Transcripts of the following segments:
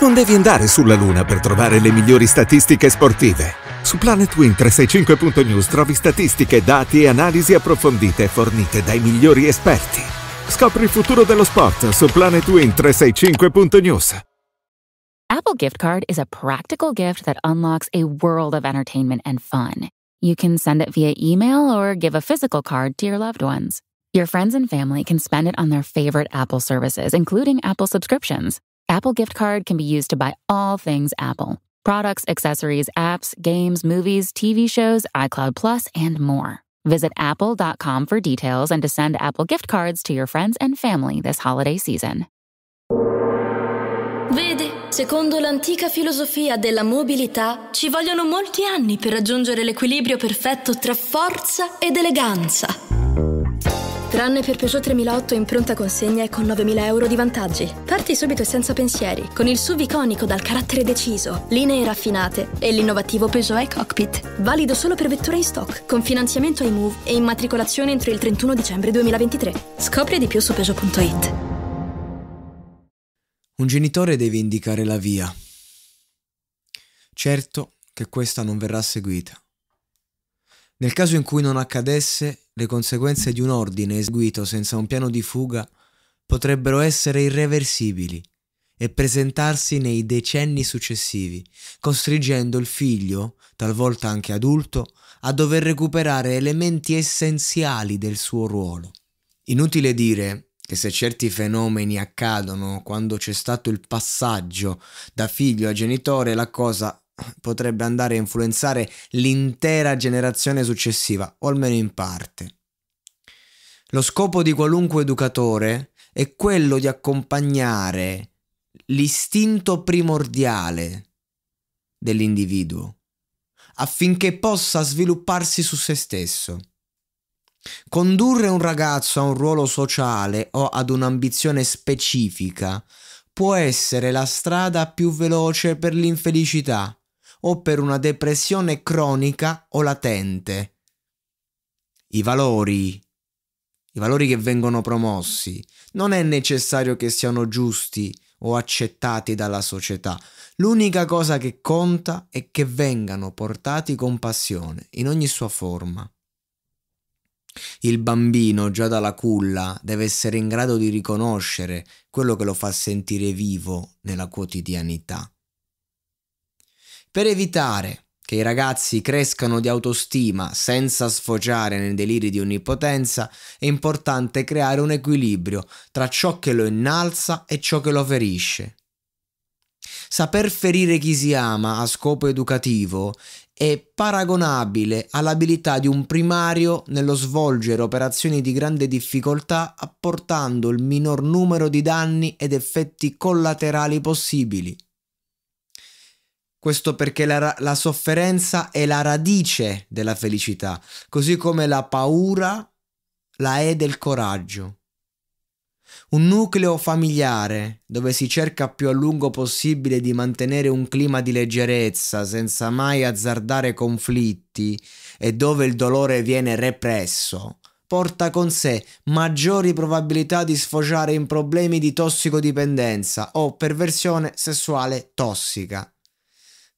Non devi andare sulla Luna per trovare le migliori statistiche sportive. Su planetwin 365news trovi statistiche, dati e analisi approfondite fornite dai migliori esperti. Scopri il futuro dello sport su planetwin 365news Apple Gift Card is a practical gift that unlocks a world of entertainment and fun. You can send it via email or give a physical card to your loved ones. Your friends and family can spend it on their favorite Apple services, including Apple subscriptions. Apple gift card can be used to buy all things Apple products, accessories, apps, games, movies, TV shows, iCloud Plus, and more. Visit apple.com for details and to send Apple gift cards to your friends and family this holiday season. Vede, secondo l'antica filosofia della mobilità, ci vogliono molti anni per raggiungere l'equilibrio perfetto tra forza ed eleganza. Tranne per Peugeot 3008 in pronta consegna e con 9.000 euro di vantaggi. Parti subito e senza pensieri, con il SUV iconico dal carattere deciso, linee raffinate e l'innovativo Peugeot e-Cockpit. Valido solo per vetture in stock, con finanziamento ai iMove e immatricolazione entro il 31 dicembre 2023. Scopri di più su Peugeot.it. Un genitore deve indicare la via. Certo che questa non verrà seguita. Nel caso in cui non accadesse, le conseguenze di un ordine eseguito senza un piano di fuga potrebbero essere irreversibili e presentarsi nei decenni successivi, costringendo il figlio, talvolta anche adulto, a dover recuperare elementi essenziali del suo ruolo. Inutile dire che se certi fenomeni accadono quando c'è stato il passaggio da figlio a genitore, la cosa potrebbe andare a influenzare l'intera generazione successiva, o almeno in parte. Lo scopo di qualunque educatore è quello di accompagnare l'istinto primordiale dell'individuo affinché possa svilupparsi su se stesso. Condurre un ragazzo a un ruolo sociale o ad un'ambizione specifica può essere la strada più veloce per l'infelicità o per una depressione cronica o latente. I valori, i valori che vengono promossi, non è necessario che siano giusti o accettati dalla società. L'unica cosa che conta è che vengano portati con passione, in ogni sua forma. Il bambino già dalla culla deve essere in grado di riconoscere quello che lo fa sentire vivo nella quotidianità. Per evitare che i ragazzi crescano di autostima senza sfociare nei deliri di onnipotenza, è importante creare un equilibrio tra ciò che lo innalza e ciò che lo ferisce. Saper ferire chi si ama a scopo educativo è paragonabile all'abilità di un primario nello svolgere operazioni di grande difficoltà apportando il minor numero di danni ed effetti collaterali possibili. Questo perché la, la sofferenza è la radice della felicità, così come la paura la è del coraggio. Un nucleo familiare dove si cerca più a lungo possibile di mantenere un clima di leggerezza senza mai azzardare conflitti e dove il dolore viene represso, porta con sé maggiori probabilità di sfociare in problemi di tossicodipendenza o perversione sessuale tossica.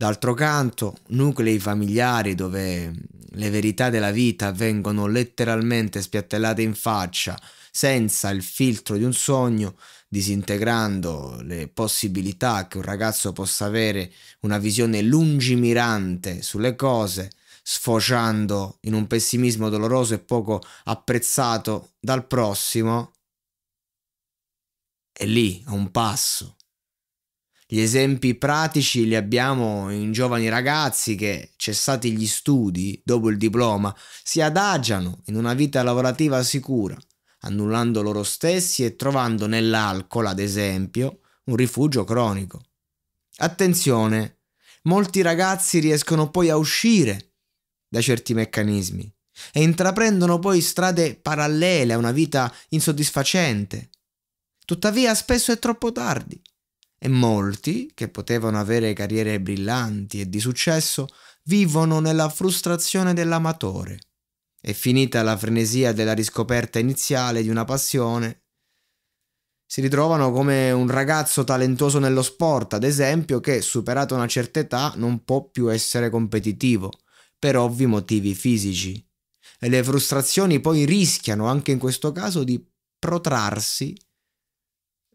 D'altro canto, nuclei familiari dove le verità della vita vengono letteralmente spiattellate in faccia senza il filtro di un sogno, disintegrando le possibilità che un ragazzo possa avere una visione lungimirante sulle cose, sfociando in un pessimismo doloroso e poco apprezzato dal prossimo, è lì, a un passo gli esempi pratici li abbiamo in giovani ragazzi che, cessati gli studi dopo il diploma, si adagiano in una vita lavorativa sicura, annullando loro stessi e trovando nell'alcol, ad esempio, un rifugio cronico. Attenzione, molti ragazzi riescono poi a uscire da certi meccanismi e intraprendono poi strade parallele a una vita insoddisfacente. Tuttavia spesso è troppo tardi e molti, che potevano avere carriere brillanti e di successo, vivono nella frustrazione dell'amatore. E finita la frenesia della riscoperta iniziale di una passione. Si ritrovano come un ragazzo talentuoso nello sport, ad esempio, che, superata una certa età, non può più essere competitivo, per ovvi motivi fisici. E le frustrazioni poi rischiano, anche in questo caso, di protrarsi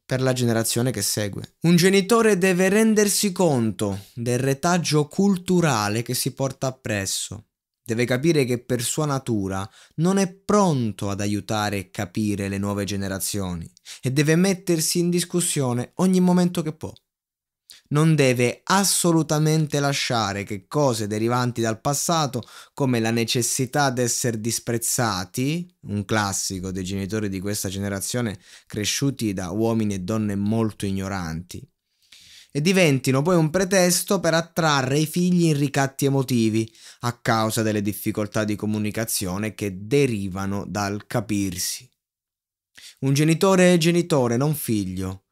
per la generazione che segue. Un genitore deve rendersi conto del retaggio culturale che si porta appresso. Deve capire che per sua natura non è pronto ad aiutare e capire le nuove generazioni e deve mettersi in discussione ogni momento che può non deve assolutamente lasciare che cose derivanti dal passato, come la necessità di essere disprezzati, un classico dei genitori di questa generazione cresciuti da uomini e donne molto ignoranti, e diventino poi un pretesto per attrarre i figli in ricatti emotivi a causa delle difficoltà di comunicazione che derivano dal capirsi. Un genitore è genitore, non figlio,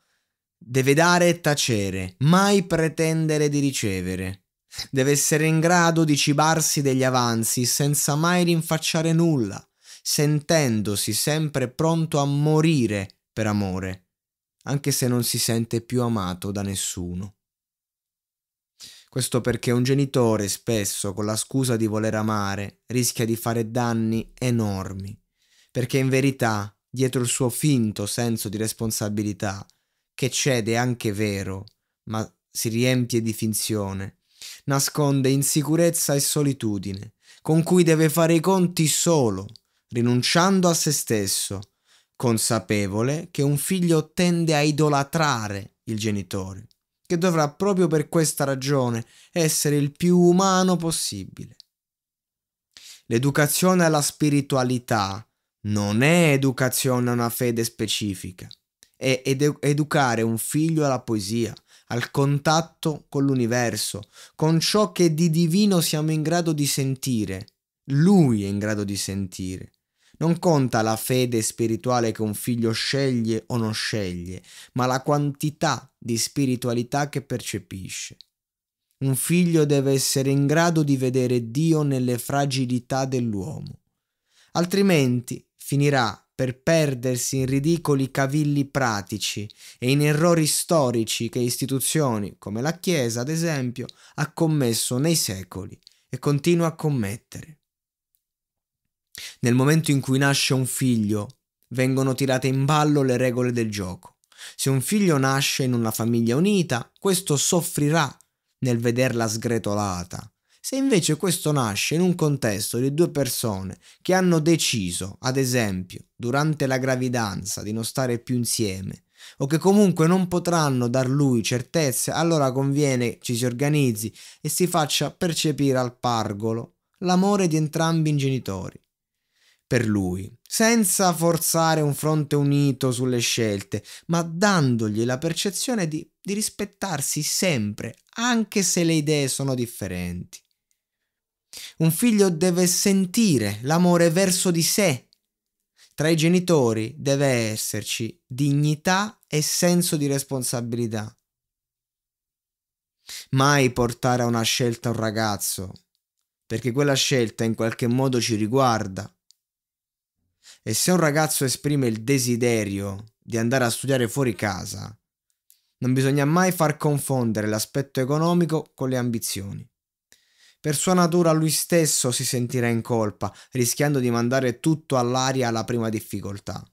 Deve dare e tacere, mai pretendere di ricevere. Deve essere in grado di cibarsi degli avanzi senza mai rinfacciare nulla, sentendosi sempre pronto a morire per amore, anche se non si sente più amato da nessuno. Questo perché un genitore spesso, con la scusa di voler amare, rischia di fare danni enormi, perché in verità, dietro il suo finto senso di responsabilità, che cede anche vero, ma si riempie di finzione, nasconde insicurezza e solitudine, con cui deve fare i conti solo, rinunciando a se stesso, consapevole che un figlio tende a idolatrare il genitore, che dovrà proprio per questa ragione essere il più umano possibile. L'educazione alla spiritualità non è educazione a una fede specifica, è edu- educare un figlio alla poesia, al contatto con l'universo, con ciò che di divino siamo in grado di sentire. Lui è in grado di sentire. Non conta la fede spirituale che un figlio sceglie o non sceglie, ma la quantità di spiritualità che percepisce. Un figlio deve essere in grado di vedere Dio nelle fragilità dell'uomo, altrimenti finirà per perdersi in ridicoli cavilli pratici e in errori storici che istituzioni, come la Chiesa ad esempio, ha commesso nei secoli e continua a commettere. Nel momento in cui nasce un figlio, vengono tirate in ballo le regole del gioco. Se un figlio nasce in una famiglia unita, questo soffrirà nel vederla sgretolata, se invece questo nasce in un contesto di due persone che hanno deciso, ad esempio, durante la gravidanza di non stare più insieme, o che comunque non potranno dar lui certezze, allora conviene ci si organizzi e si faccia percepire al pargolo l'amore di entrambi i genitori. Per lui, senza forzare un fronte unito sulle scelte, ma dandogli la percezione di, di rispettarsi sempre, anche se le idee sono differenti. Un figlio deve sentire l'amore verso di sé. Tra i genitori deve esserci dignità e senso di responsabilità. Mai portare a una scelta un ragazzo, perché quella scelta in qualche modo ci riguarda. E se un ragazzo esprime il desiderio di andare a studiare fuori casa, non bisogna mai far confondere l'aspetto economico con le ambizioni. Per sua natura lui stesso si sentirà in colpa, rischiando di mandare tutto all'aria alla prima difficoltà.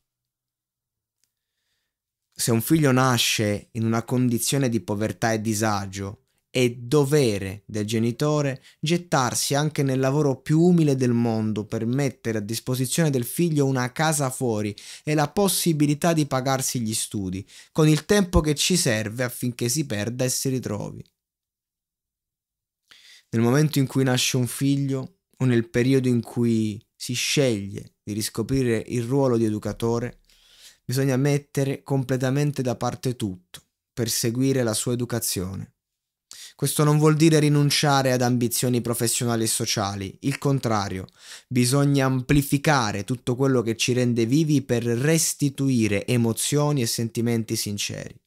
Se un figlio nasce in una condizione di povertà e disagio, è dovere del genitore gettarsi anche nel lavoro più umile del mondo per mettere a disposizione del figlio una casa fuori e la possibilità di pagarsi gli studi, con il tempo che ci serve affinché si perda e si ritrovi nel momento in cui nasce un figlio o nel periodo in cui si sceglie di riscoprire il ruolo di educatore, bisogna mettere completamente da parte tutto per seguire la sua educazione. Questo non vuol dire rinunciare ad ambizioni professionali e sociali, il contrario, bisogna amplificare tutto quello che ci rende vivi per restituire emozioni e sentimenti sinceri.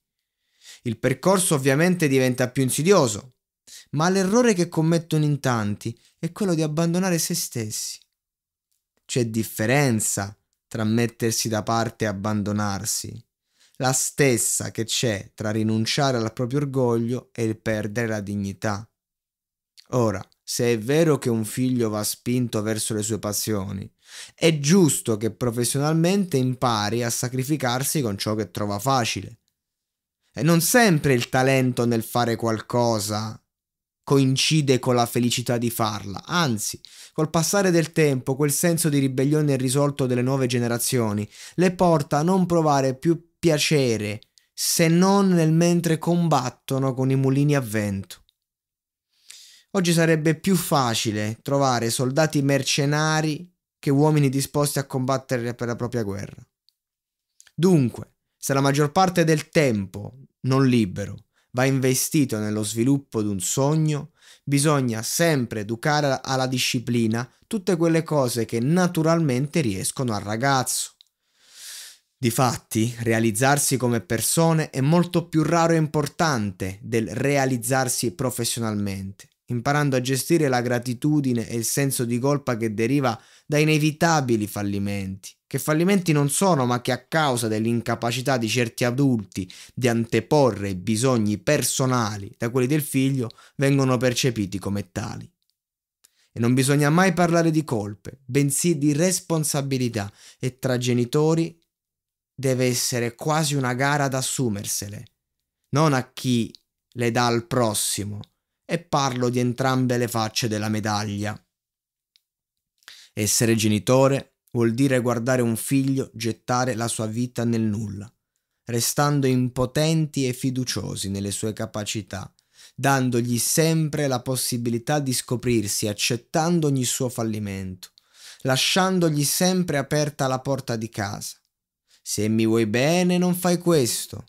Il percorso ovviamente diventa più insidioso, ma l'errore che commettono in tanti è quello di abbandonare se stessi. C'è differenza tra mettersi da parte e abbandonarsi, la stessa che c'è tra rinunciare al proprio orgoglio e il perdere la dignità. Ora, se è vero che un figlio va spinto verso le sue passioni, è giusto che professionalmente impari a sacrificarsi con ciò che trova facile. E non sempre il talento nel fare qualcosa coincide con la felicità di farla, anzi, col passare del tempo quel senso di ribellione irrisolto delle nuove generazioni le porta a non provare più piacere se non nel mentre combattono con i mulini a vento. Oggi sarebbe più facile trovare soldati mercenari che uomini disposti a combattere per la propria guerra. Dunque, se la maggior parte del tempo non libero va investito nello sviluppo di un sogno, bisogna sempre educare alla disciplina tutte quelle cose che naturalmente riescono al ragazzo. Difatti, realizzarsi come persone è molto più raro e importante del realizzarsi professionalmente, imparando a gestire la gratitudine e il senso di colpa che deriva da inevitabili fallimenti che fallimenti non sono, ma che a causa dell'incapacità di certi adulti di anteporre i bisogni personali da quelli del figlio, vengono percepiti come tali. E non bisogna mai parlare di colpe, bensì di responsabilità e tra genitori deve essere quasi una gara ad assumersele, non a chi le dà al prossimo, e parlo di entrambe le facce della medaglia. Essere genitore vuol dire guardare un figlio gettare la sua vita nel nulla, restando impotenti e fiduciosi nelle sue capacità, dandogli sempre la possibilità di scoprirsi, accettando ogni suo fallimento, lasciandogli sempre aperta la porta di casa. Se mi vuoi bene, non fai questo.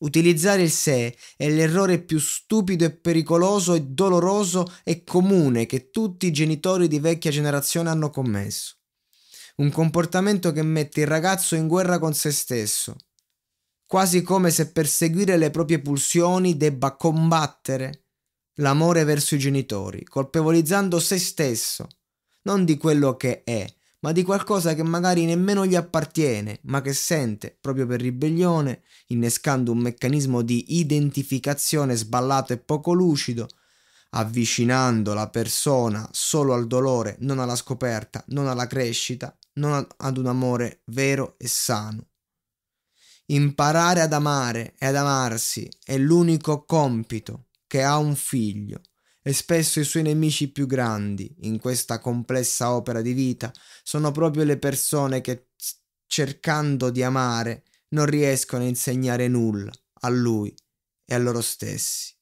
Utilizzare il sé è l'errore più stupido e pericoloso e doloroso e comune che tutti i genitori di vecchia generazione hanno commesso un comportamento che mette il ragazzo in guerra con se stesso, quasi come se per seguire le proprie pulsioni debba combattere l'amore verso i genitori, colpevolizzando se stesso, non di quello che è, ma di qualcosa che magari nemmeno gli appartiene, ma che sente proprio per ribellione, innescando un meccanismo di identificazione sballato e poco lucido, avvicinando la persona solo al dolore, non alla scoperta, non alla crescita, non ad un amore vero e sano. Imparare ad amare e ad amarsi è l'unico compito che ha un figlio e spesso i suoi nemici più grandi in questa complessa opera di vita sono proprio le persone che cercando di amare non riescono a insegnare nulla a lui e a loro stessi.